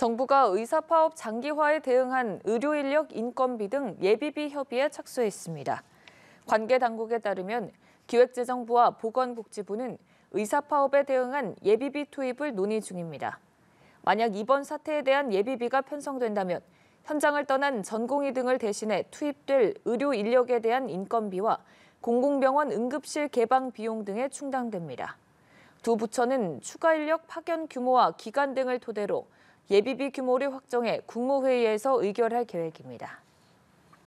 정부가 의사 파업 장기화에 대응한 의료 인력 인건비 등 예비비 협의에 착수했습니다. 관계 당국에 따르면 기획재정부와 보건복지부는 의사 파업에 대응한 예비비 투입을 논의 중입니다. 만약 이번 사태에 대한 예비비가 편성된다면 현장을 떠난 전공의 등을 대신해 투입될 의료 인력에 대한 인건비와 공공병원 응급실 개방 비용 등에 충당됩니다. 두 부처는 추가 인력 파견 규모와 기간 등을 토대로 예비비 규모를 확정해 국무회의에서 의결할 계획입니다.